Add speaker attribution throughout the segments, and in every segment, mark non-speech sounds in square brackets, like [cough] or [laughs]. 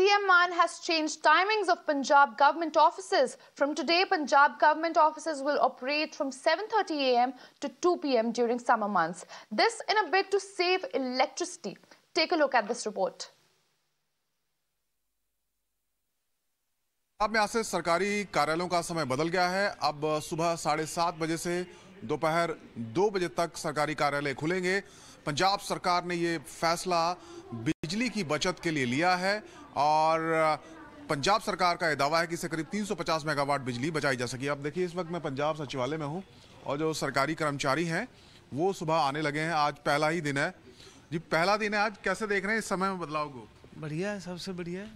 Speaker 1: CM Man has changed timings of Punjab government offices. From today, Punjab government offices will operate from 7:30 a.m. to 2 p.m. during summer months. This in a bid to save electricity. Take a look at this report.
Speaker 2: अब यहाँ से सरकारी कार्यालयों का समय बदल गया है अब सुबह साढ़े सात बजे से दोपहर दो बजे तक सरकारी कार्यालय खुलेंगे पंजाब सरकार ने ये फैसला बिजली की बचत के लिए लिया है और पंजाब सरकार का यह दावा है कि इससे करीब 350 मेगावाट बिजली बचाई जा सकी आप देखिए इस वक्त मैं पंजाब सचिवालय में हूँ और जो सरकारी कर्मचारी हैं वो सुबह आने लगे हैं आज पहला ही दिन है जी पहला दिन है आज कैसे देख रहे हैं इस समय में बदलाव को बढ़िया है सबसे बढ़िया है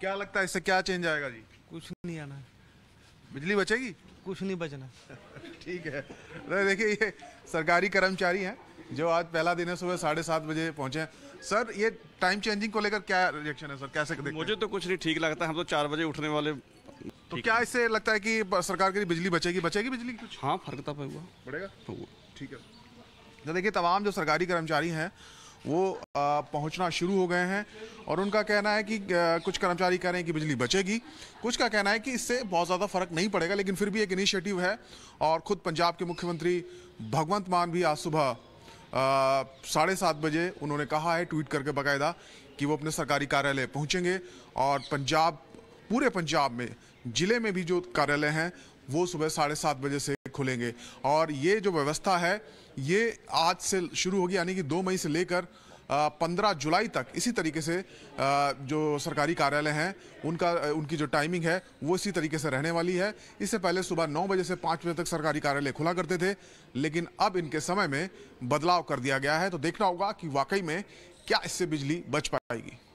Speaker 2: क्या लगता है इससे क्या चेंज आएगा जी कुछ नहीं आना बिजली बचेगी कुछ नहीं बचना [laughs] ठीक है देखिए ये सरकारी कर्मचारी हैं जो आज पहला दिन है सुबह साढ़े सात बजे पहुंचे सर ये टाइम चेंजिंग को लेकर क्या रिएक्शन है सर कैसे देखते मुझे तो कुछ नहीं ठीक लगता है हम तो चार बजे उठने वाले तो क्या इससे लगता है कि सरकार के लिए बिजली बचेगी बचेगी बिजली कुछ हाँ फर्क तो पड़ेगा हाँ। ठीक है तो देखिए तमाम जो सरकारी कर्मचारी हैं वो पहुंचना शुरू हो गए हैं और उनका कहना है कि कुछ कर्मचारी कह रहे हैं कि बिजली बचेगी कुछ का कहना है कि इससे बहुत ज़्यादा फर्क नहीं पड़ेगा लेकिन फिर भी एक इनिशिएटिव है और ख़ुद पंजाब के मुख्यमंत्री भगवंत मान भी आज सुबह साढ़े सात बजे उन्होंने कहा है ट्वीट करके बाकायदा कि वो अपने सरकारी कार्यालय पहुंचेंगे और पंजाब पूरे पंजाब में जिले में भी जो कार्यालय हैं वो सुबह साढ़े सात बजे से खुलेंगे और ये जो व्यवस्था है ये आज से शुरू होगी यानी कि दो मई से लेकर पंद्रह जुलाई तक इसी तरीके से जो सरकारी कार्यालय हैं उनका उनकी जो टाइमिंग है वो इसी तरीके से रहने वाली है इससे पहले सुबह नौ बजे से पाँच बजे तक सरकारी कार्यालय खुला करते थे लेकिन अब इनके समय में बदलाव कर दिया गया है तो देखना होगा कि वाकई में क्या इससे बिजली बच पाएगी